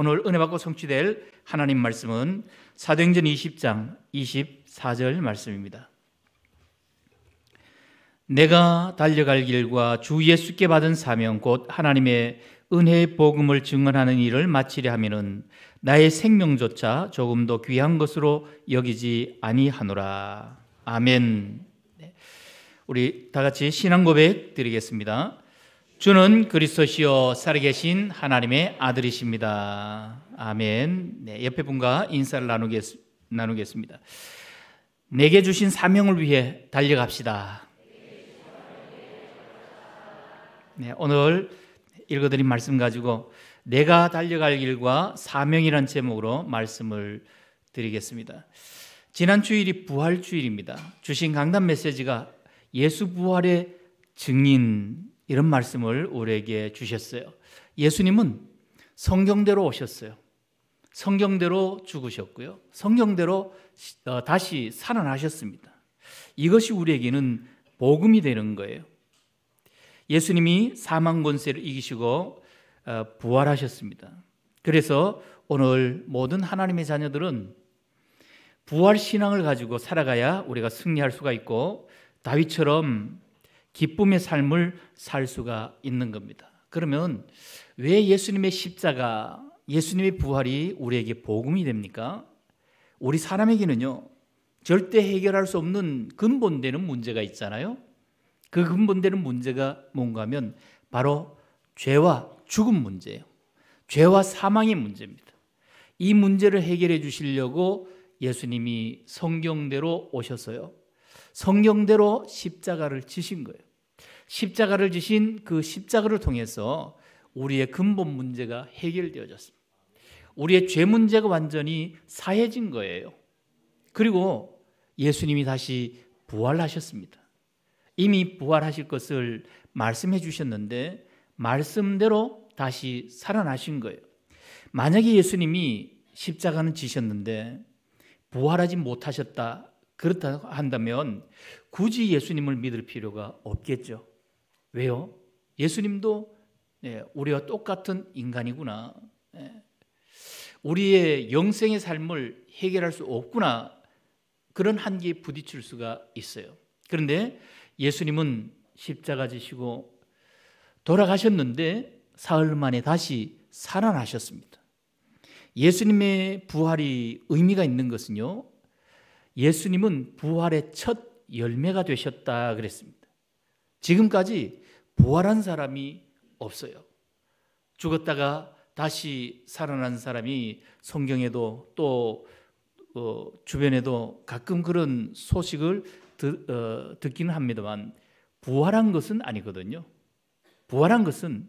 오늘 은혜 받고 성취될 하나님 말씀은 사도행전 20장 24절 말씀입니다. 내가 달려갈 길과 주 예수께 받은 사명 곧 하나님의 은혜의 복음을 증언하는 일을 마치려 하면은 나의 생명조차 조금도 귀한 것으로 여기지 아니하노라. 아멘. 네. 우리 다 같이 신앙 고백 드리겠습니다. 주는 그리스도시요 살아계신 하나님의 아들이십니다. 아멘. 네, 옆에 분과 인사를 나누겠, 나누겠습니다. 내게 주신 사명을 위해 달려갑시다. 네, 오늘 읽어드린 말씀 가지고 내가 달려갈 길과 사명이란 제목으로 말씀을 드리겠습니다. 지난 주일이 부활 주일입니다. 주신 강단 메시지가 예수 부활의 증인 이런 말씀을 우리에게 주셨어요. 예수님은 성경대로 오셨어요. 성경대로 죽으셨고요. 성경대로 어, 다시 살아나셨습니다. 이것이 우리에게는 복음이 되는 거예요. 예수님이 사망 권세를 이기시고 어, 부활하셨습니다. 그래서 오늘 모든 하나님의 자녀들은 부활 신앙을 가지고 살아가야 우리가 승리할 수가 있고 다윗처럼 기쁨의 삶을 살 수가 있는 겁니다. 그러면 왜 예수님의 십자가, 예수님의 부활이 우리에게 복음이 됩니까? 우리 사람에게는요, 절대 해결할 수 없는 근본되는 문제가 있잖아요. 그 근본되는 문제가 뭔가 하면 바로 죄와 죽음 문제예요. 죄와 사망의 문제입니다. 이 문제를 해결해 주시려고 예수님이 성경대로 오셔서요. 성경대로 십자가를 지신 거예요. 십자가를 지신 그 십자가를 통해서 우리의 근본 문제가 해결되어졌습니다. 우리의 죄 문제가 완전히 사해진 거예요. 그리고 예수님이 다시 부활하셨습니다. 이미 부활하실 것을 말씀해 주셨는데 말씀대로 다시 살아나신 거예요. 만약에 예수님이 십자가는 지셨는데 부활하지 못하셨다 그렇다고 한다면 굳이 예수님을 믿을 필요가 없겠죠. 왜요? 예수님도 예, 우리와 똑같은 인간이구나. 예. 우리의 영생의 삶을 해결할 수 없구나. 그런 한계에 부딪힐 수가 있어요. 그런데 예수님은 십자가 지시고 돌아가셨는데 사흘 만에 다시 살아나셨습니다. 예수님의 부활이 의미가 있는 것은요. 예수님은 부활의 첫 열매가 되셨다 그랬습니다. 지금까지 부활한 사람이 없어요. 죽었다가 다시 살아난 사람이 성경에도 또 어, 주변에도 가끔 그런 소식을 듣, 어, 듣기는 합니다만 부활한 것은 아니거든요. 부활한 것은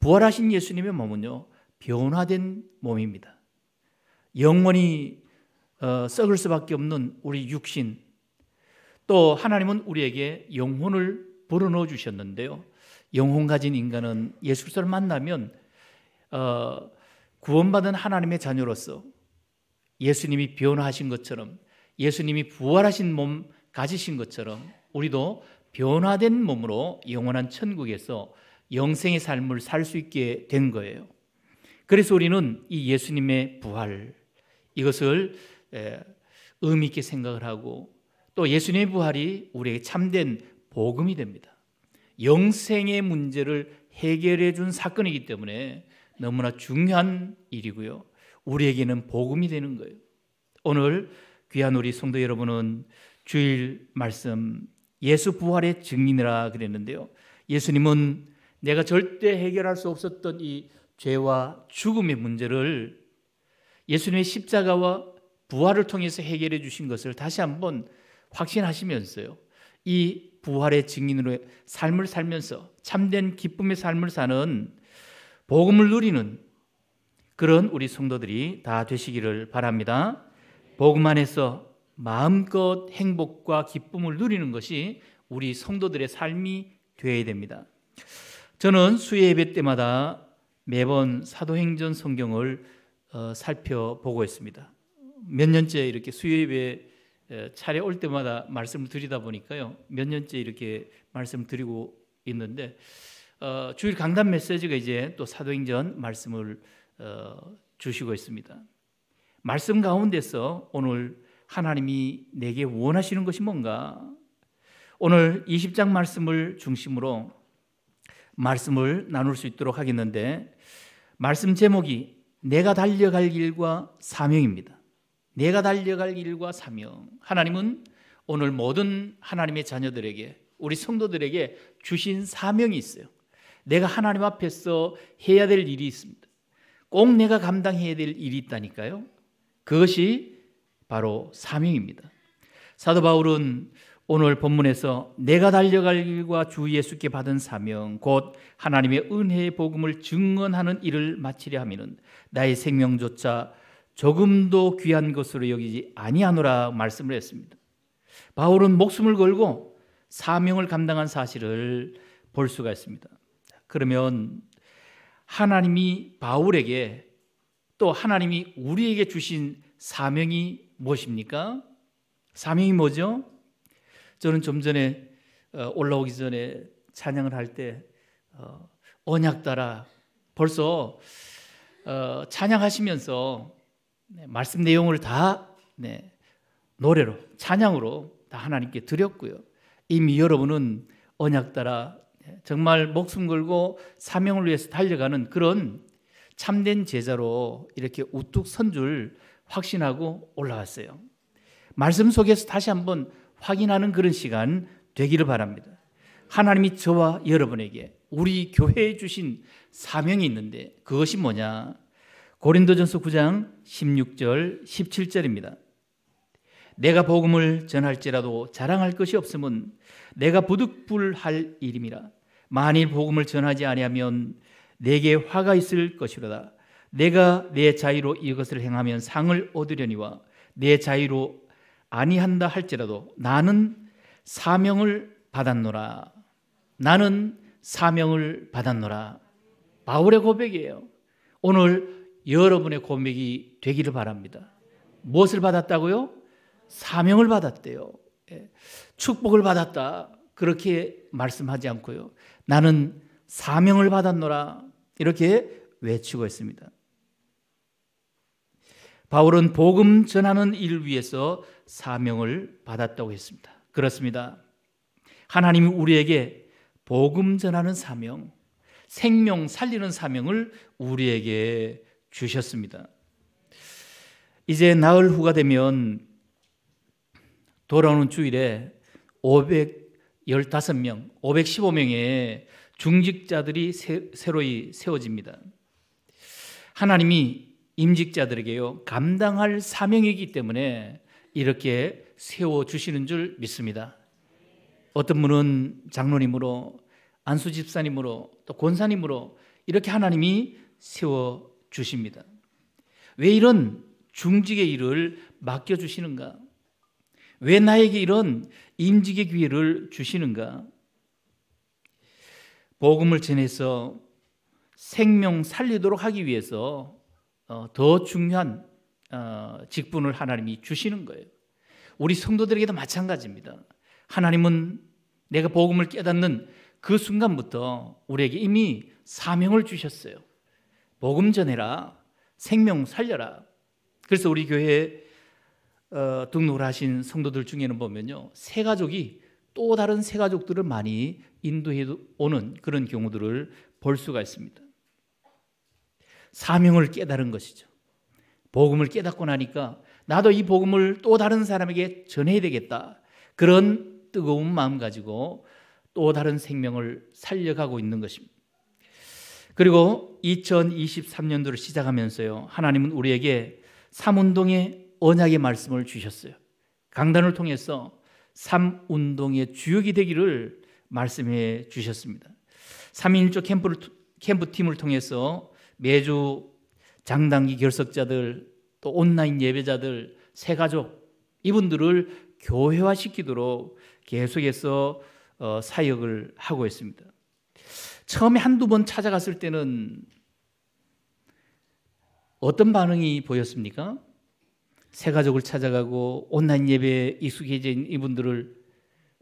부활하신 예수님의 몸은요 변화된 몸입니다. 영원히 어, 썩을 수밖에 없는 우리 육신 또 하나님은 우리에게 영혼을 불어넣어 주셨는데요. 영혼 가진 인간은 예수 를 만나면 어, 구원받은 하나님의 자녀로서 예수님이 변화하신 것처럼 예수님이 부활하신 몸 가지신 것처럼 우리도 변화된 몸으로 영원한 천국에서 영생의 삶을 살 수 있게 된 거예요. 그래서 우리는 이 예수님의 부활 이것을 예, 의미 있게 생각을 하고 또 예수님의 부활이 우리에게 참된 복음이 됩니다. 영생의 문제를 해결해 준 사건이기 때문에 너무나 중요한 일이고요. 우리에게는 복음이 되는 거예요. 오늘 귀한 우리 성도 여러분은 주일 말씀 예수 부활의 증인이라 그랬는데요. 예수님은 내가 절대 해결할 수 없었던 이 죄와 죽음의 문제를 예수님의 십자가와 부활을 통해서 해결해 주신 것을 다시 한번 확신하시면서요. 이 부활의 증인으로 삶을 살면서 참된 기쁨의 삶을 사는 복음을 누리는 그런 우리 성도들이 다 되시기를 바랍니다. 복음 안에서 마음껏 행복과 기쁨을 누리는 것이 우리 성도들의 삶이 되어야 됩니다. 저는 수 예배 때마다 매번 사도행전 성경을 어, 살펴보고 있습니다. 몇 년째 이렇게 수요예배 차례 올 때마다 말씀을 드리다 보니까요. 몇 년째 이렇게 말씀을 드리고 있는데 어, 주일 강단 메시지가 이제 또 사도행전 말씀을 어, 주시고 있습니다. 말씀 가운데서 오늘 하나님이 내게 원하시는 것이 뭔가? 오늘 20장 말씀을 중심으로 말씀을 나눌 수 있도록 하겠는데 말씀 제목이 내가 달려갈 길과 사명입니다. 내가 달려갈 일과 사명. 하나님은 오늘 모든 하나님의 자녀들에게 우리 성도들에게 주신 사명이 있어요. 내가 하나님 앞에서 해야 될 일이 있습니다. 꼭 내가 감당해야 될 일이 있다니까요. 그것이 바로 사명입니다. 사도 바울은 오늘 본문에서 내가 달려갈 일과 주 예수께 받은 사명 곧 하나님의 은혜의 복음을 증언하는 일을 마치려 하면은 나의 생명조차 조금도 귀한 것으로 여기지 아니하노라 말씀을 했습니다. 바울은 목숨을 걸고 사명을 감당한 사실을 볼 수가 있습니다. 그러면 하나님이 바울에게 또 하나님이 우리에게 주신 사명이 무엇입니까? 사명이 뭐죠? 저는 좀 전에 어, 올라오기 전에 찬양을 할때 어, 언약 따라 벌써 어, 찬양하시면서 네, 말씀 내용을 다 네, 노래로 찬양으로 다 하나님께 드렸고요. 이미 여러분은 언약 따라 네, 정말 목숨 걸고 사명을 위해서 달려가는 그런 참된 제자로 이렇게 우뚝 선 줄 확신하고 올라왔어요. 말씀 속에서 다시 한번 확인하는 그런 시간 되기를 바랍니다. 하나님이 저와 여러분에게 우리 교회에 주신 사명이 있는데 그것이 뭐냐? 고린도전서 9장 16절 17절입니다. 내가 복음을 전할지라도 자랑할 것이 없음은 내가 부득불할 일임이라 만일 복음을 전하지 아니하면 내게 화가 있을 것이로다 내가 내 자유로 이것을 행하면 상을 얻으려니와 내 자유로 아니한다 할지라도 나는 사명을 받았노라 나는 사명을 받았노라 바울의 고백이에요 오늘 여러분의 고백이 되기를 바랍니다. 무엇을 받았다고요? 사명을 받았대요. 예. 축복을 받았다. 그렇게 말씀하지 않고요. 나는 사명을 받았노라. 이렇게 외치고 있습니다. 바울은 복음 전하는 일 위에서 사명을 받았다고 했습니다. 그렇습니다. 하나님이 우리에게 복음 전하는 사명, 생명 살리는 사명을 우리에게 주셨습니다. 이제 나흘 후가 되면 돌아오는 주일에 515명, 515명의 중직자들이 새, 새로이 세워집니다. 하나님이 임직자들에게요, 감당할 사명이기 때문에 이렇게 세워주시는 줄 믿습니다. 어떤 분은 장로님으로, 안수 집사님으로, 또 권사님으로 이렇게 하나님이 세워 주십니다. 왜 이런 중직의 일을 맡겨주시는가? 왜 나에게 이런 임직의 기회를 주시는가? 복음을 전해서 생명 살리도록 하기 위해서 어, 더 중요한 어, 직분을 하나님이 주시는 거예요. 우리 성도들에게도 마찬가지입니다. 하나님은 내가 복음을 깨닫는 그 순간부터 우리에게 이미 사명을 주셨어요. 복음 전해라. 생명 살려라. 그래서 우리 교회에 어, 등록을 하신 성도들 중에는 보면요. 새 가족이 또 다른 새 가족들을 많이 인도해 오는 그런 경우들을 볼 수가 있습니다. 사명을 깨달은 것이죠. 복음을 깨닫고 나니까 나도 이 복음을 또 다른 사람에게 전해야 되겠다. 그런 뜨거운 마음 가지고 또 다른 생명을 살려가고 있는 것입니다. 그리고 2023년도를 시작하면서요. 하나님은 우리에게 삼운동의 언약의 말씀을 주셨어요. 강단을 통해서 삼운동의 주역이 되기를 말씀해 주셨습니다. 3인조 캠프를, 캠프팀을 통해서 매주 장단기 결석자들 또 온라인 예배자들 새가족 이분들을 교회화시키도록 계속해서 어, 사역을 하고 있습니다. 처음에 한두 번 찾아갔을 때는 어떤 반응이 보였습니까? 새 가족을 찾아가고 온라인 예배에 익숙해진 이분들을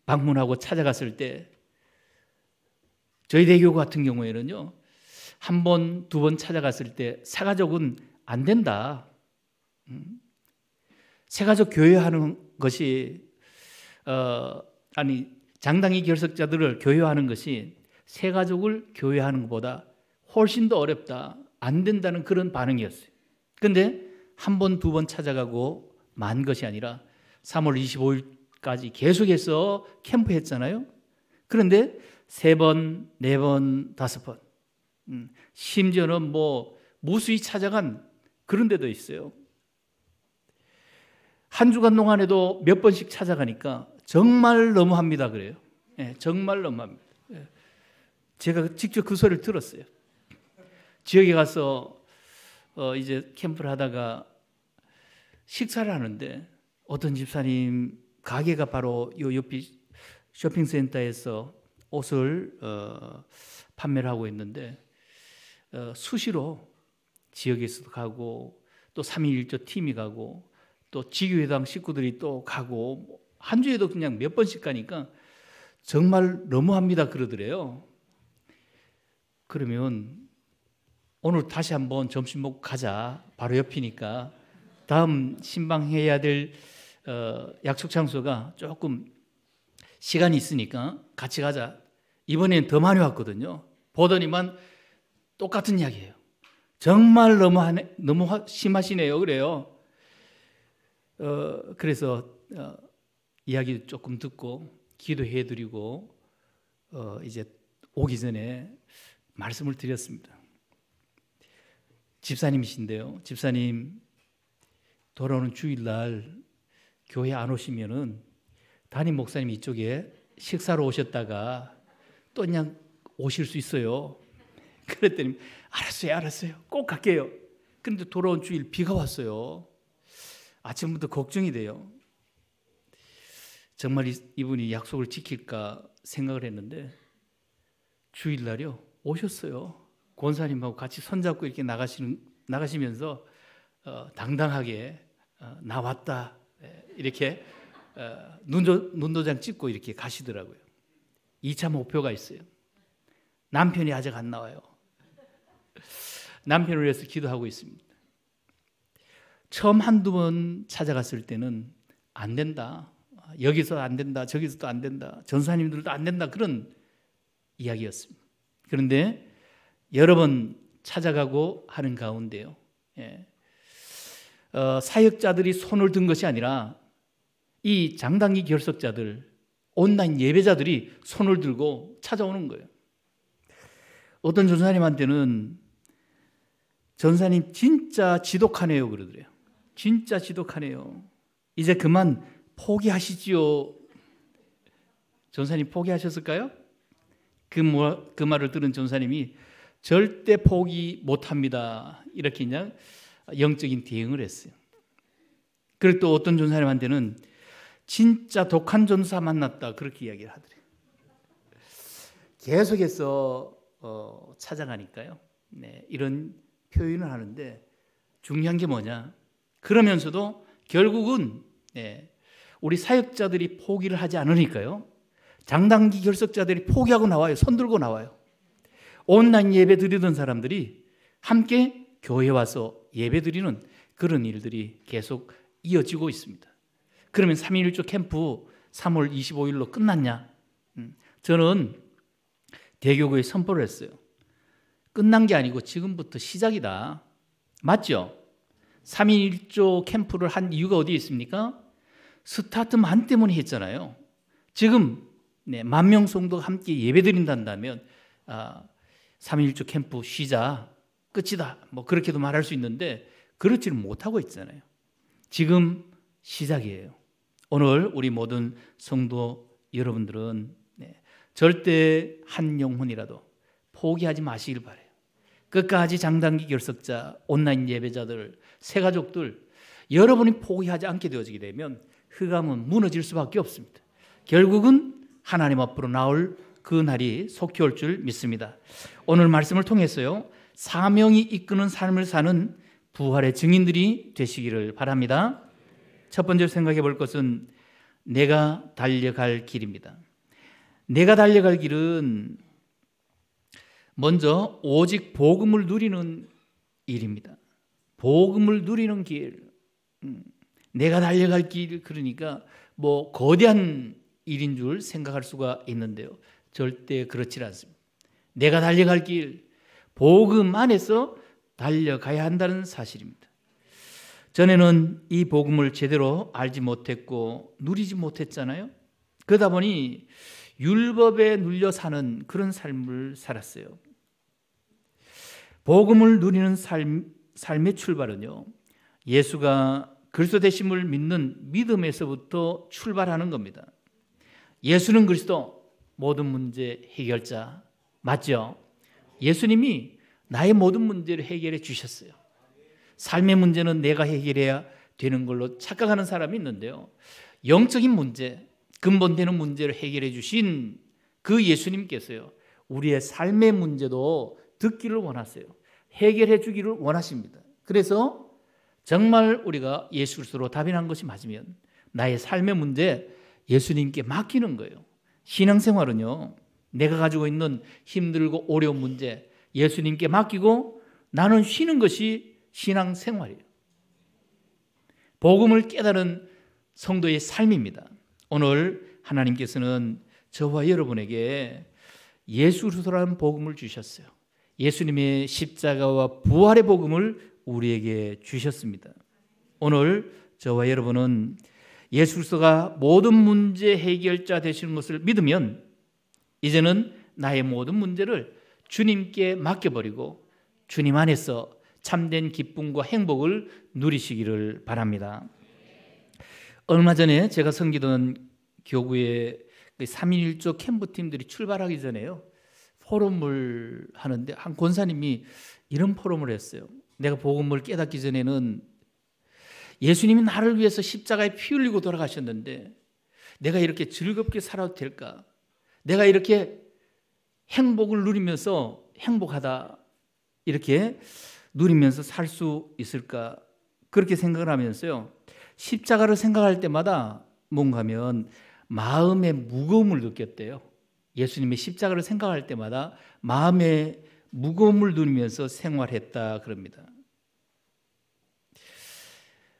방문하고 찾아갔을 때 저희 대교 같은 경우에는요. 한 번, 두 번 찾아갔을 때새 가족은 안 된다. 새 음? 가족 교회하는 것이 어, 아니 장당의 결석자들을 교회하는 것이 세 가족을 교회하는 것보다 훨씬 더 어렵다. 안 된다는 그런 반응이었어요. 근데 한 번, 두 번 찾아가고 만 것이 아니라 3월 25일까지 계속해서 캠프 했잖아요. 그런데 세 번, 네 번, 다섯 번. 음, 심지어는 뭐 무수히 찾아간 그런 데도 있어요. 한 주간 동안에도 몇 번씩 찾아가니까 정말 너무합니다. 그래요. 네, 정말 너무합니다. 제가 직접 그 소리를 들었어요. 지역에 가서 어 이제 캠프를 하다가 식사를 하는데 어떤 집사님 가게가 바로 요 옆이 쇼핑센터에서 옷을 어 판매를 하고 있는데 어 수시로 지역에서도 가고 또 3.21조 팀이 가고 또 지교회당 식구들이 또 가고 뭐 한 주에도 그냥 몇 번씩 가니까 정말 너무합니다 그러더래요. 그러면 오늘 다시 한번 점심 먹고 가자. 바로 옆이니까 다음 신방해야 될 어, 약속 장소가 조금 시간이 있으니까 같이 가자. 이번엔 더 많이 왔거든요. 보더니만 똑같은 이야기예요. 정말 너무 하네, 너무 심하시네요. 그래요. 어, 그래서 어, 이야기 조금 듣고 기도해드리고 어, 이제 오기 전에 말씀을 드렸습니다. 집사님이신데요. 집사님 돌아오는 주일날 교회 안 오시면은 담임 목사님 이쪽에 식사로 오셨다가 또 그냥 오실 수 있어요. 그랬더니 알았어요, 알았어요. 꼭 갈게요. 그런데 돌아온 주일 비가 왔어요. 아침부터 걱정이 돼요. 정말 이분이 약속을 지킬까 생각을 했는데 주일날요 오셨어요. 권사님하고 같이 손잡고 이렇게 나가시는, 나가시면서 어, 당당하게 어, 나왔다 예, 이렇게 어, 눈도, 눈도장 찍고 이렇게 가시더라고요. 2차 목표가 있어요. 남편이 아직 안 나와요. 남편을 위해서 기도하고 있습니다. 처음 한두 번 찾아갔을 때는 안 된다. 여기서 안 된다. 저기서도 안 된다. 전사님들도 안 된다. 그런 이야기였습니다. 그런데 여러 번 찾아가고 하는 가운데요. 예. 어, 사역자들이 손을 든 것이 아니라 이 장단기 결석자들, 온라인 예배자들이 손을 들고 찾아오는 거예요. 어떤 전사님한테는 전사님 진짜 지독하네요 그러더래요. 진짜 지독하네요. 이제 그만 포기하시지요. 전사님 포기하셨을까요? 그, 뭐, 그 말을 들은 전사님이 절대 포기 못합니다. 이렇게 그냥 영적인 대응을 했어요. 그리고 또 어떤 전사님한테는 진짜 독한 전사 만났다 그렇게 이야기를 하더래요. 계속해서 어, 찾아가니까요. 네, 이런 표현을 하는데 중요한 게 뭐냐? 그러면서도 결국은 네, 우리 사역자들이 포기를 하지 않으니까요. 장단기 결석자들이 포기하고 나와요. 손 들고 나와요. 온라인 예배 드리던 사람들이 함께 교회 와서 예배 드리는 그런 일들이 계속 이어지고 있습니다. 그러면 3.1조 캠프 3월 25일로 끝났냐? 음, 저는 대교구에 선포를 했어요. 끝난 게 아니고 지금부터 시작이다. 맞죠? 3.1조 캠프를 한 이유가 어디에 있습니까? 스타트만 때문에 했잖아요. 지금 네, 만명 성도 함께 예배드린다면 아, 3 1주 캠프 쉬자 끝이다 뭐 그렇게도 말할 수 있는데 그렇지는 못하고 있잖아요. 지금 시작이에요. 오늘 우리 모든 성도 여러분들은 네, 절대 한 영혼이라도 포기하지 마시길 바래요. 끝까지 장단기 결석자, 온라인 예배자들, 새가족들 여러분이 포기하지 않게 되어지게 되면 흑암은 무너질 수밖에 없습니다. 결국은 하나님 앞으로 나올 그 날이 속히 올 줄 믿습니다. 오늘 말씀을 통해서요. 사명이 이끄는 삶을 사는 부활의 증인들이 되시기를 바랍니다. 첫번째 생각해 볼 것은 내가 달려갈 길입니다. 내가 달려갈 길은 먼저 오직 복음을 누리는 일입니다. 복음을 누리는 길. 음, 내가 달려갈 길 그러니까 뭐 거대한 일인 줄 생각할 수가 있는데요. 절대 그렇지 않습니다. 내가 달려갈 길, 복음 안에서 달려가야 한다는 사실입니다. 전에는 이 복음을 제대로 알지 못했고 누리지 못했잖아요. 그러다 보니 율법에 눌려 사는 그런 삶을 살았어요. 복음을 누리는 삶, 삶의 출발은요. 예수가 그리스도 되심을 믿는 믿음에서부터 출발하는 겁니다. 예수는 그리스도 모든 문제 해결자 맞죠? 예수님이 나의 모든 문제를 해결해 주셨어요. 삶의 문제는 내가 해결해야 되는 걸로 착각하는 사람이 있는데요. 영적인 문제, 근본되는 문제를 해결해 주신 그 예수님께서요. 우리의 삶의 문제도 듣기를 원하세요. 해결해 주기를 원하십니다. 그래서 정말 우리가 예수 그리스도로 답이 난 것이 맞으면 나의 삶의 문제 예수님께 맡기는 거예요. 신앙생활은요, 내가 가지고 있는 힘들고 어려운 문제 예수님께 맡기고 나는 쉬는 것이 신앙생활이에요. 복음을 깨달은 성도의 삶입니다. 오늘 하나님께서는 저와 여러분에게 예수로서라는 복음을 주셨어요. 예수님의 십자가와 부활의 복음을 우리에게 주셨습니다. 오늘 저와 여러분은 예수 서가 모든 문제 해결자 되시는 것을 믿으면 이제는 나의 모든 문제를 주님께 맡겨버리고 주님 안에서 참된 기쁨과 행복을 누리시기를 바랍니다. 얼마 전에 제가 섬기던 교구에 3일1조 그 캠프팀들이 출발하기 전에요. 포럼을 하는데 한 권사님이 이런 포럼을 했어요. 내가 복음을 깨닫기 전에는 예수님이 나를 위해서 십자가에 피 흘리고 돌아가셨는데 내가 이렇게 즐겁게 살아도 될까? 내가 이렇게 행복을 누리면서 행복하다 이렇게 누리면서 살 수 있을까? 그렇게 생각을 하면서요. 십자가를 생각할 때마다 뭔가 하면 마음의 무거움을 느꼈대요. 예수님의 십자가를 생각할 때마다 마음의 무거움을 누리면서 생활했다 그럽니다.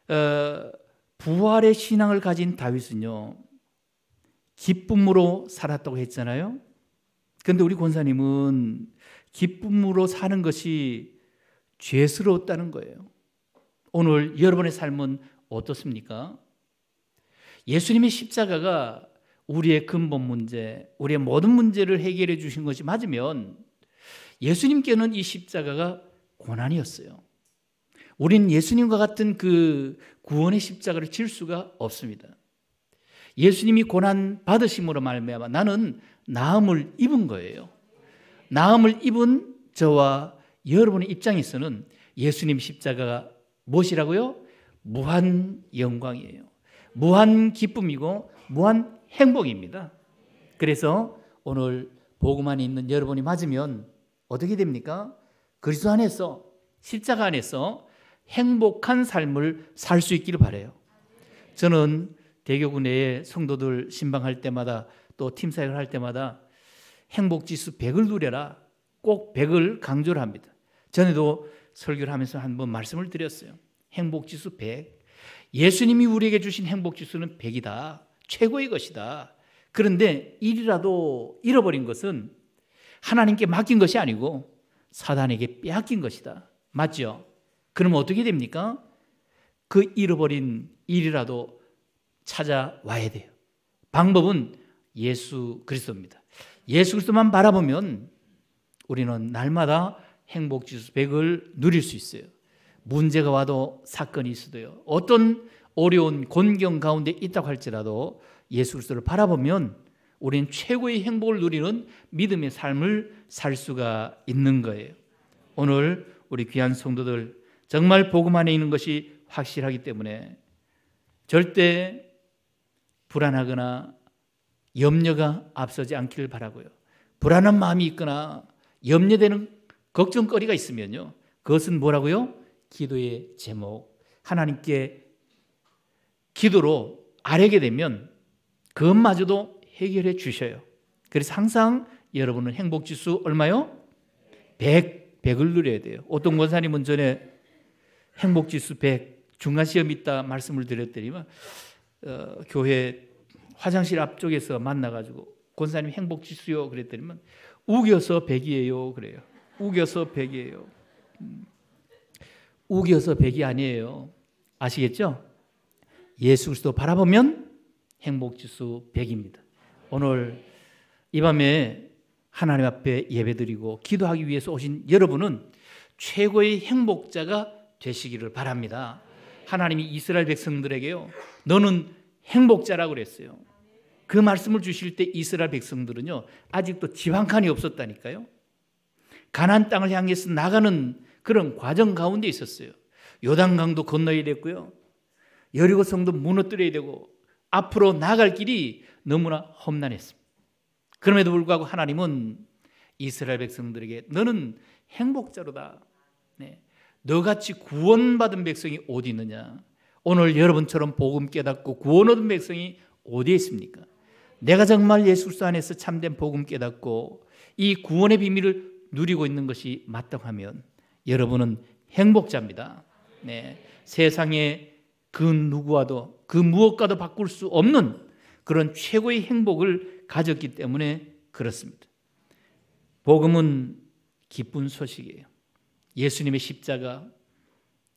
어, 부활의 신앙을 가진 다윗은요. 기쁨으로 살았다고 했잖아요. 그런데 우리 권사님은 기쁨으로 사는 것이 죄스러웠다는 거예요. 오늘 여러분의 삶은 어떻습니까? 예수님의 십자가가 우리의 근본 문제, 우리의 모든 문제를 해결해 주신 것이 맞으면 예수님께는 이 십자가가 고난이었어요. 우리는 예수님과 같은 그 구원의 십자가를 질 수가 없습니다. 예수님이 고난 받으심으로 말미암아 나는 나음을 입은 거예요. 나음을 입은 저와 여러분의 입장에서는 예수님 십자가가 무엇이라고요? 무한 영광이에요. 무한 기쁨이고 무한 행복입니다. 그래서 오늘 복음 안에 있는 여러분이 맞으면 어떻게 됩니까? 그리스도 안에서 십자가 안에서 행복한 삶을 살 수 있기를 바래요. 저는 대교구 내에 성도들 신방할 때마다 또팀 사역을 할 때마다 행복 지수 100을 누려라. 꼭 100을 강조를 합니다. 전에도 설교를 하면서 한번 말씀을 드렸어요. 행복 지수 100. 예수님이 우리에게 주신 행복 지수는 100이다. 최고의 것이다. 그런데 1이라도 잃어버린 것은 하나님께 맡긴 것이 아니고 사단에게 빼앗긴 것이다. 맞죠? 그럼 어떻게 됩니까? 그 잃어버린 일이라도 찾아와야 돼요. 방법은 예수 그리스도입니다. 예수 그리스도만 바라보면 우리는 날마다 행복 지수 100을 누릴 수 있어요. 문제가 와도 사건이 있어도요. 어떤 어려운 곤경 가운데 있다고 할지라도 예수 그리스도를 바라보면 우리는 최고의 행복을 누리는 믿음의 삶을 살 수가 있는 거예요. 오늘 우리 귀한 성도들 정말 복음 안에 있는 것이 확실하기 때문에 절대 불안하거나 염려가 앞서지 않기를 바라고요. 불안한 마음이 있거나 염려되는 걱정거리가 있으면요. 그것은 뭐라고요? 기도의 제목. 하나님께 기도로 아뢰게 되면 그것마저도 해결해 주셔요. 그래서 항상 여러분은 행복지수 얼마요? 100, 100을 누려야 돼요. 어떤 권사님은 전에 행복지수 100 중간시험 있다 말씀을 드렸더니만 어, 교회 화장실 앞쪽에서 만나가지고 권사님 행복지수요 그랬더니만 우겨서 100이에요 그래요. 우겨서 100이에요. 음, 우겨서 100이 아니에요. 아시겠죠? 예수 그리스도 바라보면 행복지수 100입니다. 오늘 이 밤에 하나님 앞에 예배드리고 기도하기 위해서 오신 여러분은 최고의 행복자가 되시기를 바랍니다. 하나님이 이스라엘 백성들에게요. 너는 행복자라고 그랬어요. 그 말씀을 주실 때 이스라엘 백성들은요. 아직도 지방 칸이 없었다니까요. 가난 땅을 향해서 나가는 그런 과정 가운데 있었어요. 요단강도 건너야 됐고요. 여리고성도 무너뜨려야 되고 앞으로 나갈 길이 너무나 험난했습니다. 그럼에도 불구하고 하나님은 이스라엘 백성들에게 너는 행복자로다. 네. 너같이 구원받은 백성이 어디 있느냐? 오늘 여러분처럼 복음 깨닫고 구원 얻은 백성이 어디에 있습니까? 내가 정말 예수 그리스도 안에서 참된 복음 깨닫고 이 구원의 비밀을 누리고 있는 것이 마땅하면 여러분은 행복자입니다. 네. 세상에 그 누구와도 그 무엇과도 바꿀 수 없는 그런 최고의 행복을 가졌기 때문에 그렇습니다. 복음은 기쁜 소식이에요. 예수님의 십자가,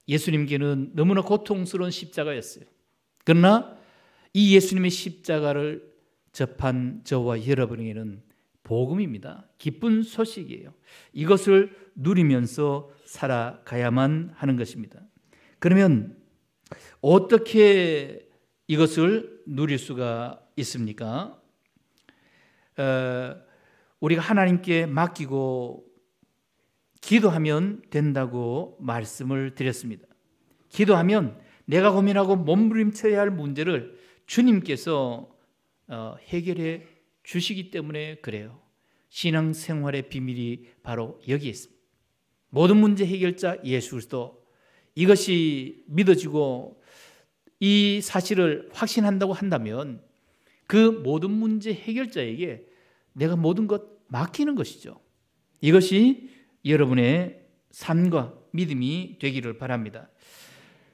예수님께는 너무나 고통스러운 십자가였어요. 그러나 이 예수님의 십자가를 접한 저와 여러분에게는 복음입니다. 기쁜 소식이에요. 이것을 누리면서 살아가야만 하는 것입니다. 그러면 어떻게 이것을 누릴 수가 있습니까? 어, 우리가 하나님께 맡기고 기도하면 된다고 말씀을 드렸습니다. 기도하면 내가 고민하고 몸부림쳐야 할 문제를 주님께서 어, 해결해 주시기 때문에 그래요. 신앙 생활의 비밀이 바로 여기 있습니다. 모든 문제 해결자 예수 그리스도 이것이 믿어지고 이 사실을 확신한다고 한다면 그 모든 문제 해결자에게 내가 모든 것 맡기는 것이죠. 이것이 여러분의 삶과 믿음이 되기를 바랍니다.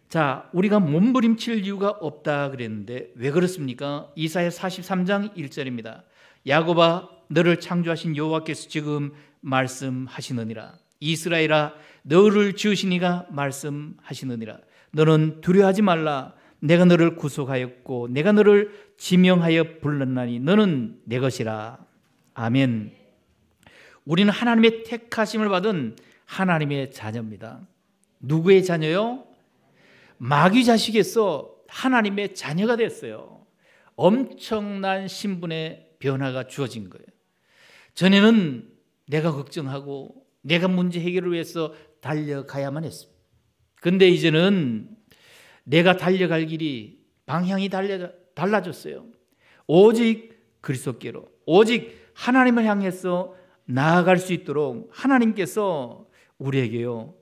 자, 우리가 몸부림칠 이유가 없다 그랬는데 왜 그렇습니까? 이사야 43장 1절입니다. 야곱아 너를 창조하신 여호와께서 지금 말씀하시느니라. 이스라엘아 너를 지으신 이가 말씀하시느니라. 너는 두려워하지 말라. 내가 너를 구속하였고 내가 너를 지명하여 불렀나니 너는 내 것이라. 아멘. 우리는 하나님의 택하심을 받은 하나님의 자녀입니다. 누구의 자녀요? 마귀 자식에서 하나님의 자녀가 됐어요. 엄청난 신분의 변화가 주어진 거예요. 전에는 내가 걱정하고 내가 문제 해결을 위해서 달려가야만 했습니다. 근데 이제는 내가 달려갈 길이 방향이 달려, 달라졌어요. 오직 그리스도께로, 오직 하나님을 향해서 나아갈 수 있도록 하나님께서 우리에게요.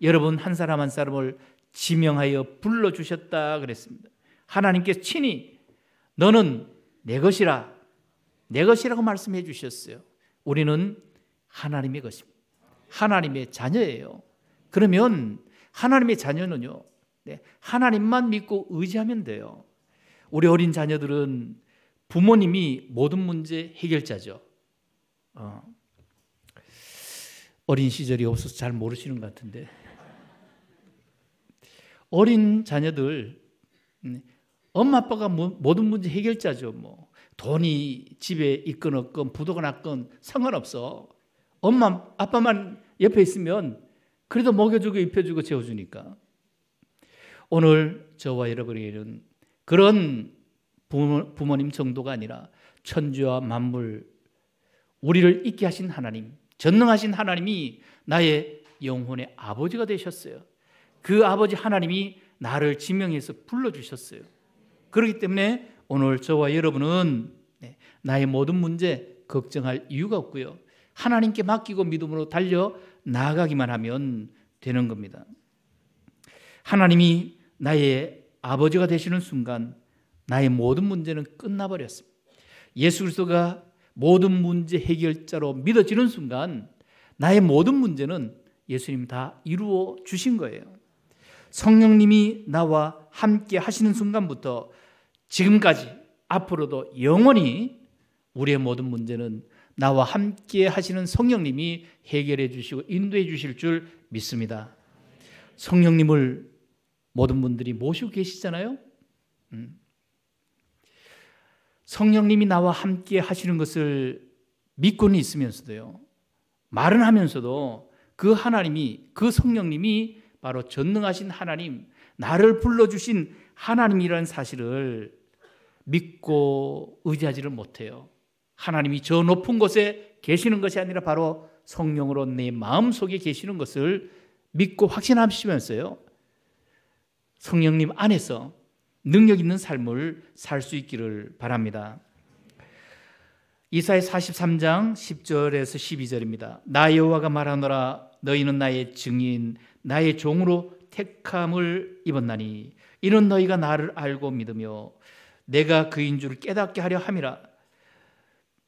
여러분 한 사람 한 사람을 지명하여 불러 주셨다 그랬습니다. 하나님께서 친히 너는 내 것이라 내 것이라고 말씀해 주셨어요. 우리는 하나님의 것입니다. 하나님의 자녀예요. 그러면 하나님의 자녀는요. 네, 하나님만 믿고 의지하면 돼요. 우리 어린 자녀들은 부모님이 모든 문제 해결자죠. 어. 어린 시절이 없어서 잘 모르시는 것 같은데. 어린 자녀들, 음, 엄마 아빠가 모든 문제 해결자죠. 뭐 돈이 집에 있건 없건 부도가 났건 상관없어. 엄마 아빠만 옆에 있으면 그래도 먹여주고 입혀주고 재워주니까. 오늘 저와 여러분에게는 그런 부모, 부모님 정도가 아니라 천주와 만물 우리를 있게 하신 하나님 전능하신 하나님이 나의 영혼의 아버지가 되셨어요. 그 아버지 하나님이 나를 지명해서 불러주셨어요. 그렇기 때문에 오늘 저와 여러분은 네, 나의 모든 문제 걱정할 이유가 없고요. 하나님께 맡기고 믿음으로 달려 나아가기만 하면 되는 겁니다. 하나님이 나의 아버지가 되시는 순간 나의 모든 문제는 끝나버렸습니다. 예수 그리스도가 모든 문제 해결자로 믿어지는 순간 나의 모든 문제는 예수님 다 이루어 주신 거예요. 성령님이 나와 함께 하시는 순간부터 지금까지 앞으로도 영원히 우리의 모든 문제는 나와 함께 하시는 성령님이 해결해 주시고 인도해 주실 줄 믿습니다. 성령님을 모든 분들이 모시고 계시잖아요. 음. 성령님이 나와 함께 하시는 것을 믿고는 있으면서도요. 말은 하면서도 그 하나님이 그 성령님이 바로 전능하신 하나님, 나를 불러 주신 하나님이라는 사실을 믿고 의지하지를 못해요. 하나님이 저 높은 곳에 계시는 것이 아니라 바로 성령으로 내 마음 속에 계시는 것을 믿고 확신하시면서요. 성령님 안에서 능력 있는 삶을 살 수 있기를 바랍니다. 이사의 43장 10절에서 12절입니다. 나 여호와가 말하노라 너희는 나의 증인 나의 종으로 택함을 입었나니 이런 너희가 나를 알고 믿으며 내가 그인 줄 깨닫게 하려 함이라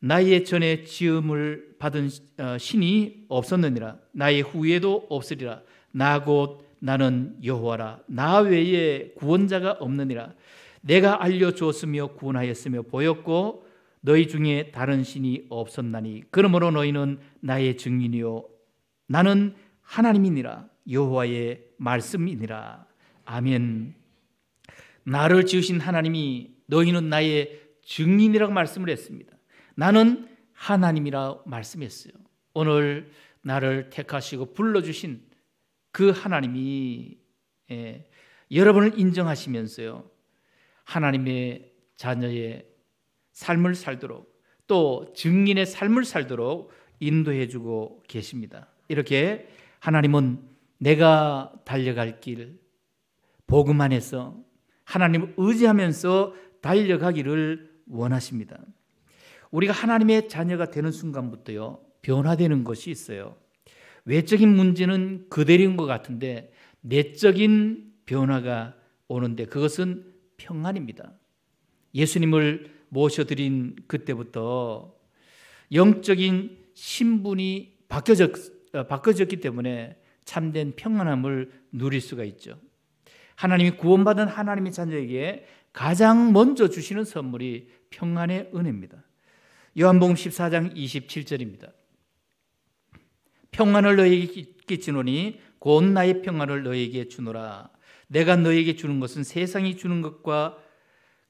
나의 전에 지음을 받은 어, 신이 없었느니라 나의 후에도 없으리라 나곧 나는 여호와라 나 외에 구원자가 없느니라 내가 알려주었으며 구원하였으며 보였고 너희 중에 다른 신이 없었나니 그러므로 너희는 나의 증인이요 나는 하나님이니라 여호와의 말씀이니라 아멘 나를 지으신 하나님이 너희는 나의 증인이라고 말씀을 했습니다 나는 하나님이라 말씀했어요 오늘 나를 택하시고 불러주신 그 하나님이 예, 여러분을 인정하시면서요. 하나님의 자녀의 삶을 살도록 또 증인의 삶을 살도록 인도해 주고 계십니다. 이렇게 하나님은 내가 달려갈 길 복음 안에서 하나님을 의지하면서 달려가기를 원하십니다. 우리가 하나님의 자녀가 되는 순간부터요. 변화되는 것이 있어요. 외적인 문제는 그대로인 것 같은데 내적인 변화가 오는데 그것은 평안입니다. 예수님을 모셔드린 그때부터 영적인 신분이 바뀌어졌, 어, 바뀌어졌기 때문에 참된 평안함을 누릴 수가 있죠. 하나님이 구원받은 하나님의 자녀에게 가장 먼저 주시는 선물이 평안의 은혜입니다. 요한복음 14장 27절입니다. 평안을 너희에게 끼치노니 곧 나의 평안을 너희에게 주노라. 내가 너희에게 주는 것은 세상이 주는 것과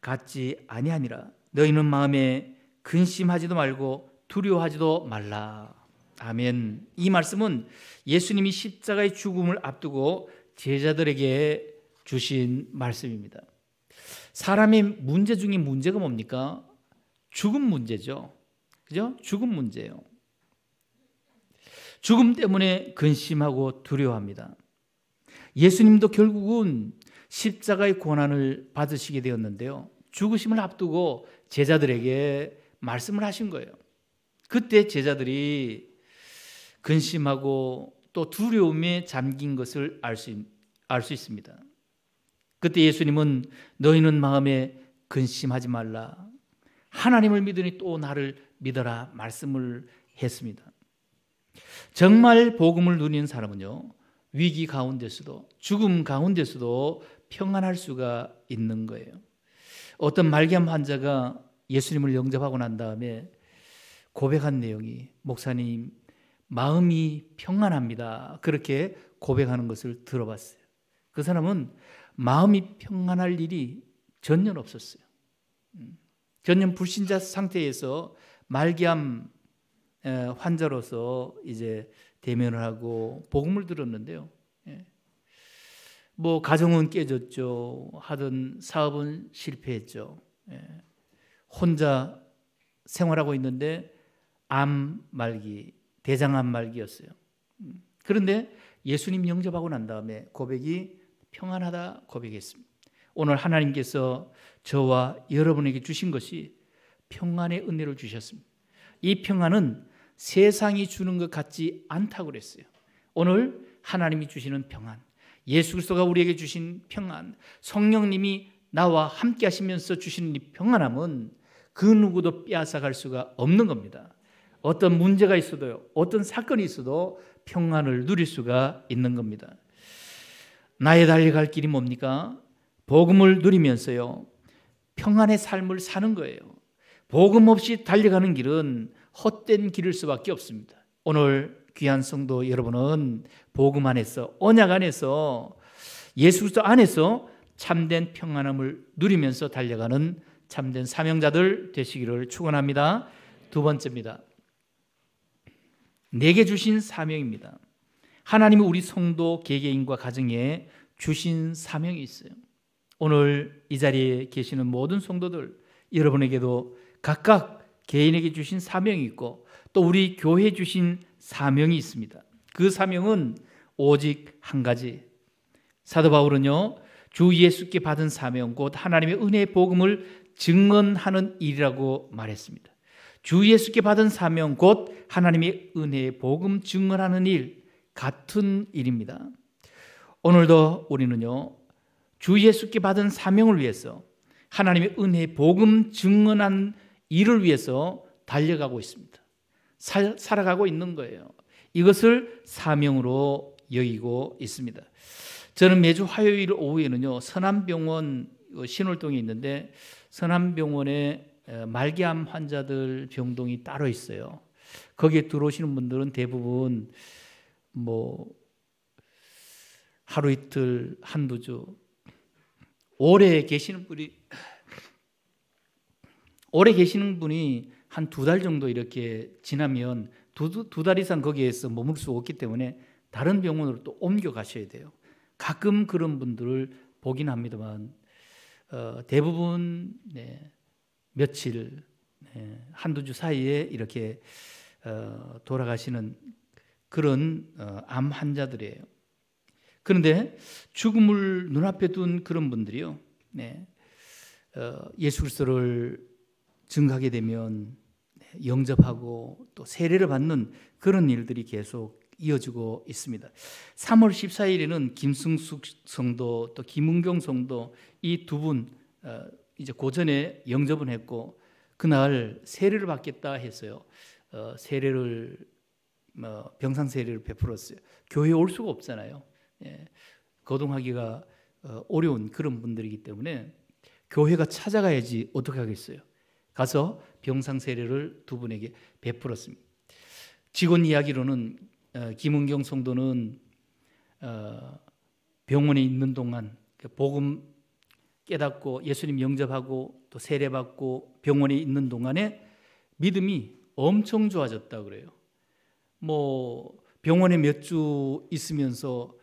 같지 아니하니라. 너희는 마음에 근심하지도 말고 두려워하지도 말라. 아멘. 이 말씀은 예수님이 십자가의 죽음을 앞두고 제자들에게 주신 말씀입니다. 사람의 문제 중에 문제가 뭡니까? 죽음 문제죠. 그죠? 죽음 문제예요. 죽음 때문에 근심하고 두려워합니다. 예수님도 결국은 십자가의 고난을 받으시게 되었는데요. 죽으심을 앞두고 제자들에게 말씀을 하신 거예요. 그때 제자들이 근심하고 또 두려움에 잠긴 것을 알 수 알 수 있습니다. 그때 예수님은 너희는 마음에 근심하지 말라. 하나님을 믿으니 또 나를 믿어라 말씀을 했습니다. 정말 복음을 누리는 사람은요, 위기 가운데서도, 죽음 가운데서도 평안할 수가 있는 거예요. 어떤 말기암 환자가 예수님을 영접하고 난 다음에 고백한 내용이, 목사님, 마음이 평안합니다. 그렇게 고백하는 것을 들어봤어요. 그 사람은 마음이 평안할 일이 전혀 없었어요. 음, 전혀 불신자 상태에서 말기암 환자로서 이제 대면을 하고 복음을 들었는데요. 예. 뭐 가정은 깨졌죠. 하던 사업은 실패했죠. 예. 혼자 생활하고 있는데 암 말기, 대장암 말기였어요. 음. 그런데 예수님 영접하고 난 다음에 고백이 평안하다 고백했습니다. 오늘 하나님께서 저와 여러분에게 주신 것이 평안의 은혜를 주셨습니다. 이 평안은 세상이 주는 것 같지 않다고 그랬어요. 오늘 하나님이 주시는 평안, 예수 그리스도가 우리에게 주신 평안, 성령님이 나와 함께 하시면서 주시는 이 평안함은 그 누구도 빼앗아갈 수가 없는 겁니다. 어떤 문제가 있어도 어떤 사건이 있어도 평안을 누릴 수가 있는 겁니다. 나의 달려갈 길이 뭡니까? 복음을 누리면서요, 평안의 삶을 사는 거예요. 복음 없이 달려가는 길은 헛된 길일 수밖에 없습니다. 오늘 귀한 성도 여러분은 복음 안에서 언약 안에서 예수 그리스도 안에서 참된 평안함을 누리면서 달려가는 참된 사명자들 되시기를 축원합니다. 두 번째입니다. 내게 주신 사명입니다. 하나님은 우리 성도 개개인과 가정에 주신 사명이 있어요. 오늘 이 자리에 계시는 모든 성도들 여러분에게도 각각 개인에게 주신 사명이 있고 또 우리 교회 주신 사명이 있습니다. 그 사명은 오직 한 가지. 사도 바울은요. 주 예수께 받은 사명 곧 하나님의 은혜의 복음을 증언하는 일이라고 말했습니다. 주 예수께 받은 사명 곧 하나님의 은혜의 복음 증언하는 일 같은 일입니다. 오늘도 우리는요. 주 예수께 받은 사명을 위해서 하나님의 은혜의 복음 증언한 이를 위해서 달려가고 있습니다. 살, 살아가고 있는 거예요. 이것을 사명으로 여기고 있습니다. 저는 매주 화요일 오후에는요, 선암병원 신월동에 있는데, 선암병원에 말기암 환자들 병동이 따로 있어요. 거기에 들어오시는 분들은 대부분 뭐 하루 이틀 한두 주 오래 계시는 분이 오래 계시는 분이 한 두 달 정도 이렇게 지나면 두 달 이상 거기에서 머물 수 없기 때문에 다른 병원으로 또 옮겨가셔야 돼요. 가끔 그런 분들을 보긴 합니다만 어, 대부분 네, 며칠 네, 한두 주 사이에 이렇게 어, 돌아가시는 그런 어, 암 환자들이에요. 그런데 죽음을 눈앞에 둔 그런 분들이요. 네, 어, 예수 그리스도를 증가하게 되면 네, 영접하고 또 세례를 받는 그런 일들이 계속 이어지고 있습니다. 3월 14일에는 김승숙 성도 또 김은경 성도 이 두분 어, 이제 고전에 영접은 했고 그날 세례를 받겠다 했어요. 어, 세례를 뭐, 병상 세례를 베풀었어요. 교회에 올 수가 없잖아요. 예, 거동하기가 어, 어려운 그런 분들이기 때문에 교회가 찾아가야지 어떻게 하겠어요? 가서 병상 세례를 두 분에게 베풀었습니다. 직원 이야기로는 어, 김은경 성도는 어, 병원에 있는 동안 그 복음 깨닫고 예수님 영접하고 또 세례받고 병원에 있는 동안에 믿음이 엄청 좋아졌다 그래요. 뭐 병원에 몇 주 있으면서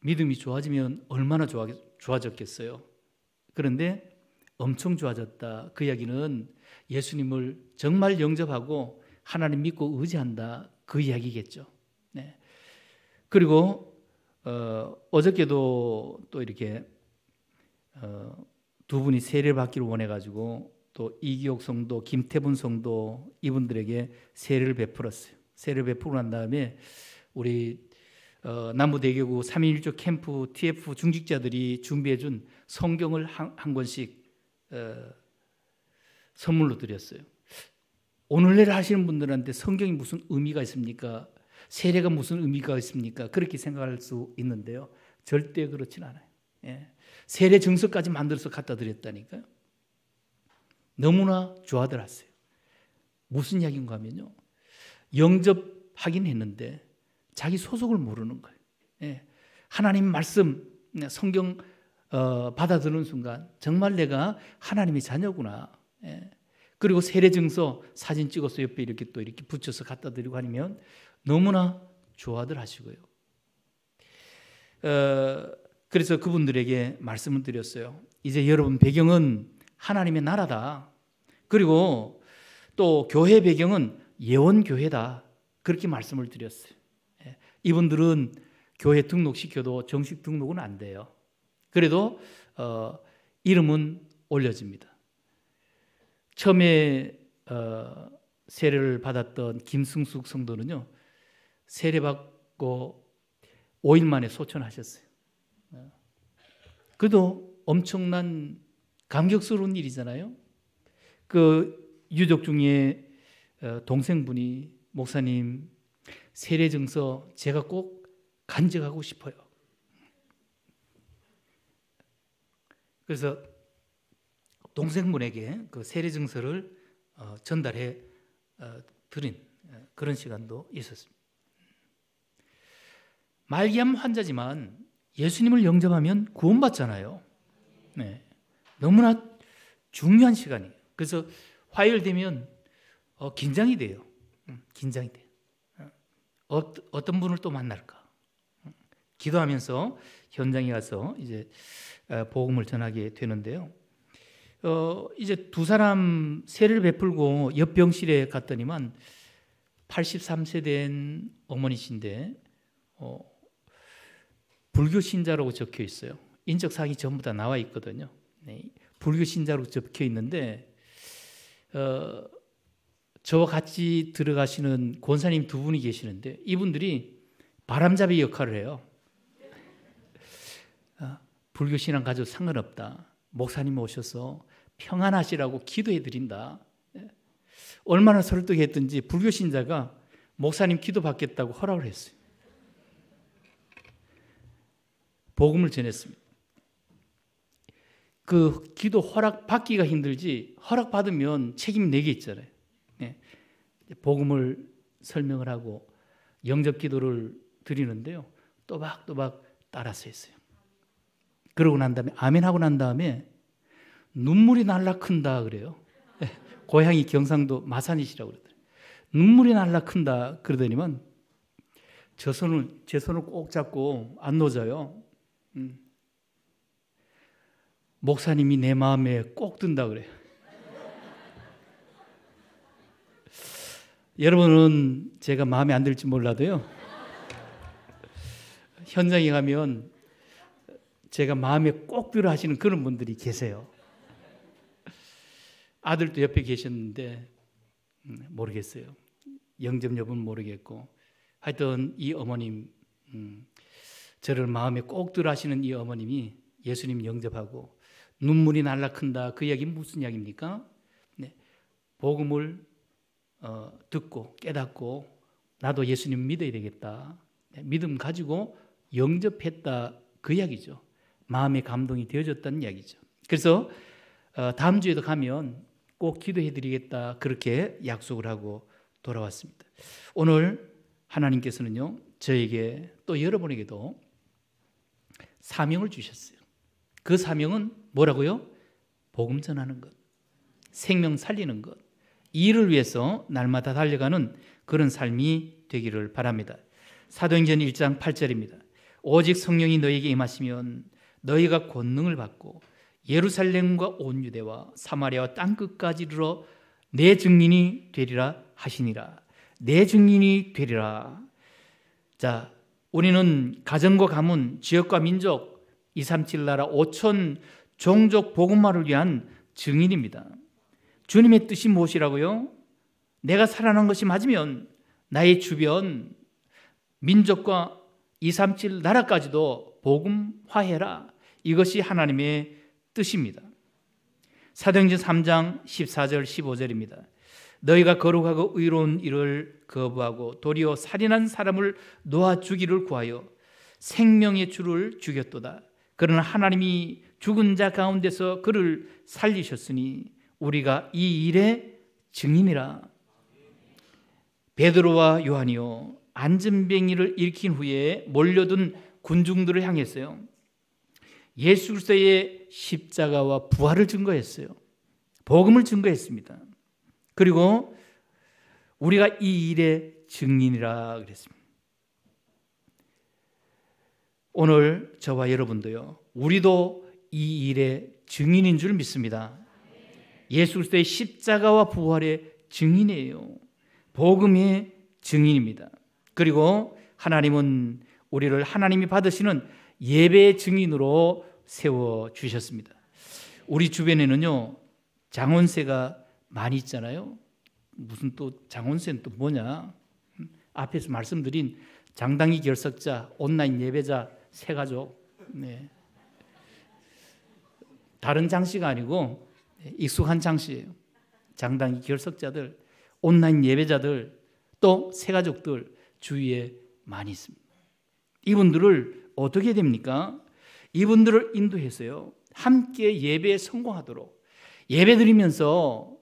믿음이 좋아지면 얼마나 좋아졌겠어요. 그런데 엄청 좋아졌다. 그 이야기는 예수님을 정말 영접하고 하나님 믿고 의지한다. 그 이야기겠죠. 네. 그리고 어, 어저께도 또 이렇게 어, 두 분이 세례를 받기를 원해가지고 또 이기옥 성도, 김태분 성도 이분들에게 세례를 베풀었어요. 세례를 베풀고 난 다음에 우리 어, 남부대교구 3.1조 캠프 TF 중직자들이 준비해준 성경을 한, 한 권씩 어, 선물로 드렸어요. 오늘날 하시는 분들한테 성경이 무슨 의미가 있습니까? 세례가 무슨 의미가 있습니까? 그렇게 생각할 수 있는데요. 절대 그렇진 않아요. 예. 세례 증서까지 만들어서 갖다 드렸다니까요. 너무나 좋아들 하세요. 무슨 이야기인가 하면요. 영접하긴 했는데 자기 소속을 모르는 거예요. 예. 하나님 말씀, 성경 어, 받아들는 순간 정말 내가 하나님의 자녀구나. 예. 그리고 세례 증서 사진 찍어서 옆에 이렇게 또 이렇게 붙여서 갖다 드리고 하면 너무나 좋아들 하시고요. 어, 그래서 그분들에게 말씀을 드렸어요. 이제 여러분 배경은 하나님의 나라다. 그리고 또 교회 배경은 예원 교회다. 그렇게 말씀을 드렸어요. 예. 이분들은 교회 등록시켜도 정식 등록은 안 돼요. 그래도 어, 이름은 올려집니다. 처음에 어, 세례를 받았던 김승숙 성도는요 세례 받고 5일 만에 소천하셨어요. 그래도 엄청난 감격스러운 일이잖아요. 그 유족 중에 어, 동생분이 목사님 세례증서 제가 꼭 간직하고 싶어요. 그래서 동생분에게 그 세례증서를 어, 전달해 어, 드린 어, 그런 시간도 있었습니다. 말기암 환자지만 예수님을 영접하면 구원받잖아요. 네. 너무나 중요한 시간이에요. 그래서 화요일 되면 어, 긴장이 돼요. 음, 긴장이 돼요. 어, 어, 어떤 분을 또 만날까? 음, 기도하면서 현장에 가서 이제 어, 복음을 전하게 되는데요. 어, 이제 두 사람 세를 베풀고 옆병실에 갔더니만 83세 된 어머니신데 어, 불교 신자라고 적혀 있어요. 인적 사항이 전부 다 나와 있거든요. 네, 불교 신자로 적혀 있는데 어, 저와 같이 들어가시는 권사님 두 분이 계시는데 이분들이 바람잡이 역할을 해요. 불교 신앙 가지고 상관없다. 목사님 오셔서 평안하시라고 기도해 드린다. 예. 얼마나 설득했든지 불교 신자가 목사님 기도 받겠다고 허락을 했어요. 복음을 전했습니다. 그 기도 허락 받기가 힘들지 허락 받으면 책임 내게 네 있잖아요. 네. 복음을 설명을 하고 영접 기도를 드리는데요. 또박또박 따라서 했어요. 그러고 난 다음에 아멘 하고 난 다음에 눈물이 날라 큰다 그래요. 예, 고향이 경상도 마산이시라고 그러더니 눈물이 날라 큰다 그러더니만 저 손을 제 손을 꼭 잡고 안 놓아요. 음. 목사님이 내 마음에 꼭 든다 그래요. 여러분은 제가 마음에 안 들지 몰라도요. 현장에 가면 제가 마음에 꼭 들어 하시는 그런 분들이 계세요. 아들도 옆에 계셨는데 음, 모르겠어요. 영접 여부 모르겠고 하여튼 이 어머님 음, 저를 마음에 꼭 들어 하시는 이 어머님이 예수님 영접하고 눈물이 날라큰다 그 이야기 무슨 이야기입니까? 네. 복음을 어, 듣고 깨닫고 나도 예수님 믿어야 되겠다. 네. 믿음 가지고 영접했다 그 이야기죠. 마음의 감동이 되어졌다는 이야기죠. 그래서 어, 다음 주에도 가면 꼭 기도해 드리겠다 그렇게 약속을 하고 돌아왔습니다. 오늘 하나님께서는요 저에게 또 여러분에게도 사명을 주셨어요. 그 사명은 뭐라고요? 복음 전하는 것, 생명 살리는 것, 이를 위해서 날마다 달려가는 그런 삶이 되기를 바랍니다. 사도행전 1장 8절입니다. 오직 성령이 너에게 임하시면 너희가 권능을 받고 예루살렘과 온 유대와 사마리아와 땅 끝까지 이르러 내 증인이 되리라 하시니라. 내 증인이 되리라. 자, 우리는 가정과 가문, 지역과 민족, 237 나라 5천 종족 복음화를 위한 증인입니다. 주님의 뜻이 무엇이라고요? 내가 살아난 것이 맞으면 나의 주변 민족과 237 나라까지도 복음화해라. 이것이 하나님의 뜻입니다. 사도행전 3장 14절 15절입니다. 너희가 거룩하고 의로운 일을 거부하고 도리어 살인한 사람을 놓아 주기를 구하여 생명의 주를 죽였도다. 그러나 하나님이 죽은 자 가운데서 그를 살리셨으니 우리가 이 일의 증인이라. 베드로와 요한이요 안전뱅이를 일킨 후에 몰려든 군중들을 향했어요. 예수 그리스도의 십자가와 부활을 증거했어요. 복음을 증거했습니다. 그리고 우리가 이 일의 증인이라 그랬습니다. 오늘 저와 여러분도요. 우리도 이 일의 증인인 줄 믿습니다. 예수 그리스도의 십자가와 부활의 증인이에요. 복음의 증인입니다. 그리고 하나님은 우리를 하나님이 받으시는 예배 증인으로 세워 주셨습니다. 우리 주변에는요 장원세가 많이 있잖아요. 무슨 또 장원세는 또 뭐냐? 음, 앞에서 말씀드린 장당이 결석자, 온라인 예배자 세 가족. 네. 다른 장씨가 아니고 네, 익숙한 장씨예요. 장당이 결석자들, 온라인 예배자들, 또 세 가족들 주위에 많이 있습니다. 이분들을 어떻게 됩니까? 이분들을 인도해서요. 함께 예배에 성공하도록 예배 드리면서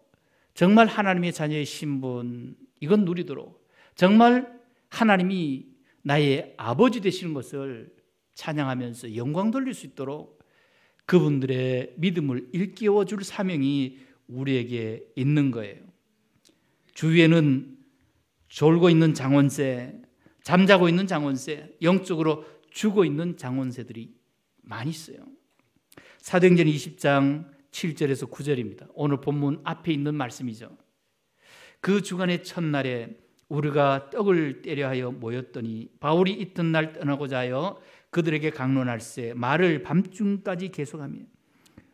정말 하나님의 자녀의 신분 이건 누리도록 정말 하나님이 나의 아버지 되시는 것을 찬양하면서 영광 돌릴 수 있도록 그분들의 믿음을 일깨워 줄 사명이 우리에게 있는 거예요. 주위에는 졸고 있는 장원세, 잠자고 있는 장원세, 영적으로 죽어 있는 장원세들이 많이 있어요. 사도행전 20장 7절에서 9절입니다. 오늘 본문 앞에 있는 말씀이죠. 그 주간의 첫날에 우리가 떡을 때려 하여 모였더니 바울이 이튿날 떠나고자 하여 그들에게 강론할세 말을 밤중까지 계속하며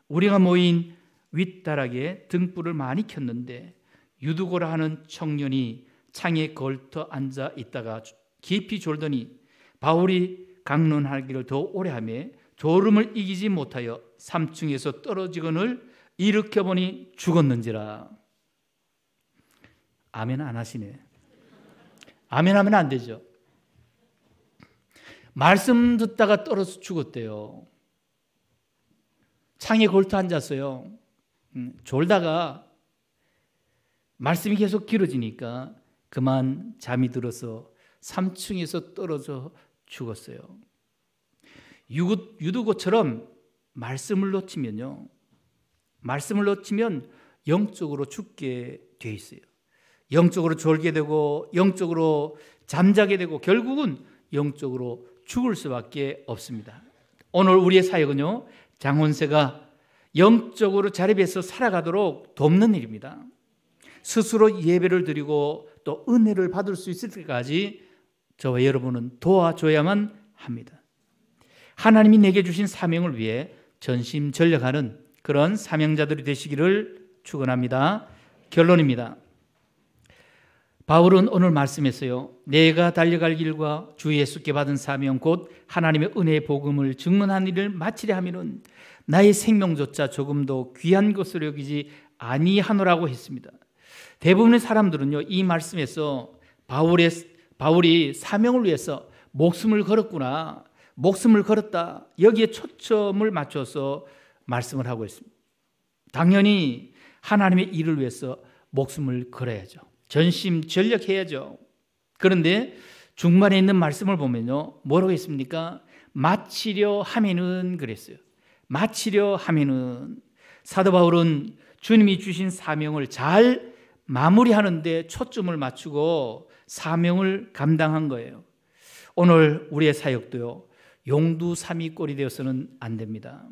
우리가 모인 윗다락에 등불을 많이 켰는데 유두고라 하는 청년이 창에 걸터 앉아 있다가 깊이 졸더니 바울이 강론하기를 더 오래 하며 졸음을 이기지 못하여 3층에서 떨어지거을 일으켜보니 죽었는지라. 아멘 안 하시네. 아멘 하면 안 되죠. 말씀 듣다가 떨어져 죽었대요. 창에 골터 앉았어요. 음, 졸다가 말씀이 계속 길어지니까 그만 잠이 들어서 3층에서 떨어져 죽었어요. 유두고처럼 말씀을 놓치면요. 말씀을 놓치면 영적으로 죽게 돼 있어요. 영적으로 졸게 되고 영적으로 잠자게 되고 결국은 영적으로 죽을 수밖에 없습니다. 오늘 우리의 사역은요. 장원세가 영적으로 자립해서 살아가도록 돕는 일입니다. 스스로 예배를 드리고 또 은혜를 받을 수 있을 때까지 저와 여러분은 도와줘야만 합니다. 하나님이 내게 주신 사명을 위해 전심 전력하는 그런 사명자들이 되시기를 축원합니다. 결론입니다. 바울은 오늘 말씀에서요. 내가 달려갈 길과 주 예수께 받은 사명 곧 하나님의 은혜의 복음을 증언한 일을 마치려 하면은 나의 생명조차 조금도 귀한 것으로 여기지 아니하노라고 했습니다. 대부분의 사람들은요. 이 말씀에서 바울의 바울이 사명을 위해서 목숨을 걸었구나. 목숨을 걸었다. 여기에 초점을 맞춰서 말씀을 하고 있습니다. 당연히 하나님의 일을 위해서 목숨을 걸어야죠. 전심 전력해야죠. 그런데 중간에 있는 말씀을 보면요. 뭐라고 했습니까? 마치려 하면은 그랬어요. 마치려 하면은 사도 바울은 주님이 주신 사명을 잘 마무리하는데 초점을 맞추고 사명을 감당한 거예요. 오늘 우리의 사역도요. 용두삼위꼴이 되어서는 안 됩니다.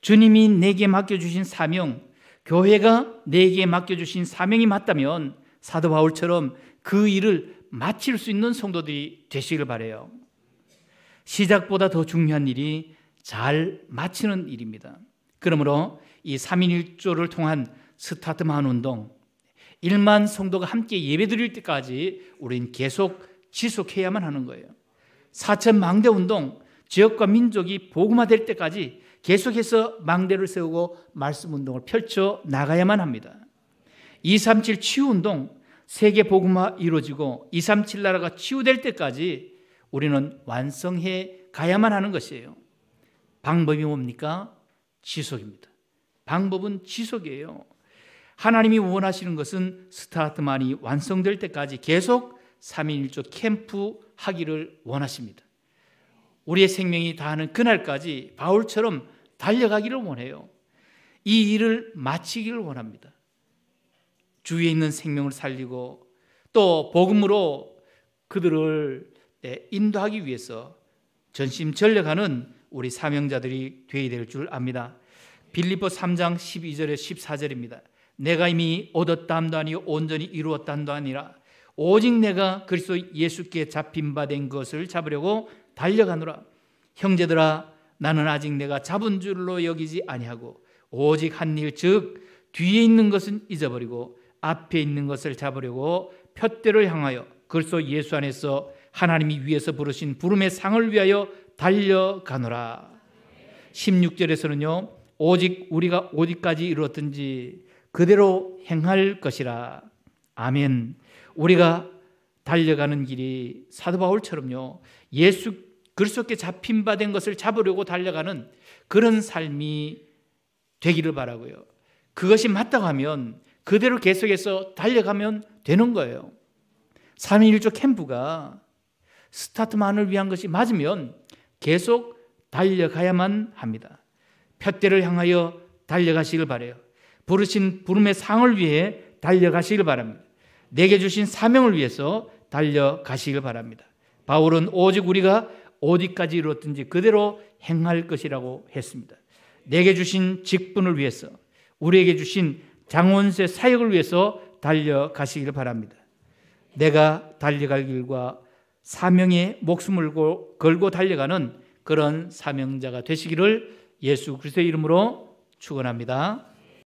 주님이 내게 맡겨주신 사명, 교회가 내게 맡겨주신 사명이 맞다면 사도 바울처럼 그 일을 마칠 수 있는 성도들이 되시길 바래요. 시작보다 더 중요한 일이 잘 마치는 일입니다. 그러므로 이 3인 1조를 통한 스타트만 운동, 일만 성도가 함께 예배드릴 때까지 우린 계속 지속해야만 하는 거예요. 4천 망대 운동 지역과 민족이 복음화될 때까지 계속해서 망대를 세우고 말씀 운동을 펼쳐 나가야만 합니다. 237 치유 운동 세계 복음화 이루어지고 237 나라가 치유될 때까지 우리는 완성해 가야만 하는 것이에요. 방법이 뭡니까? 지속입니다. 방법은 지속이에요. 하나님이 원하시는 것은 스타트만이 완성될 때까지 계속 3인1조 캠프 하기를 원하십니다. 우리의 생명이 다하는 그날까지 바울처럼 달려가기를 원해요. 이 일을 마치기를 원합니다. 주위에 있는 생명을 살리고 또 복음으로 그들을 네, 인도하기 위해서 전심전력하는 우리 사명자들이 되어야 될 줄 압니다. 빌리포 3장 12절에 14절입니다. 내가 이미 얻었다 함도 아니요 온전히 이루었다 함도 아니라 오직 내가 그리스도 예수께 잡힌 바 된 것을 잡으려고 달려가노라 형제들아 나는 아직 내가 잡은 줄로 여기지 아니하고 오직 한 일 즉 뒤에 있는 것은 잊어버리고 앞에 있는 것을 잡으려고 푯대를 향하여 그리스도 예수 안에서 하나님이 위에서 부르신 부름의 상을 위하여 달려가노라 16절에서는요 오직 우리가 어디까지 이르렀든지 그대로 행할 것이라. 아멘. 우리가 달려가는 길이 사도 바울처럼요. 예수 그리스도께 잡힌 바 된 것을 잡으려고 달려가는 그런 삶이 되기를 바라고요. 그것이 맞다고 하면 그대로 계속해서 달려가면 되는 거예요. 3 1조 캠프가 스타트만을 위한 것이 맞으면 계속 달려가야만 합니다. 푯대를 향하여 달려가시길 바래요. 부르신 부름의 상을 위해 달려가시길 바랍니다. 내게 주신 사명을 위해서 달려가시길 바랍니다. 바울은 오직 우리가 어디까지 이뤘든지 그대로 행할 것이라고 했습니다. 내게 주신 직분을 위해서 우리에게 주신 장원세 사역을 위해서 달려가시길 바랍니다. 내가 달려갈 길과 사명에 목숨을 걸고 달려가는 그런 사명자가 되시기를 예수 그리스도의 이름으로 축원합니다.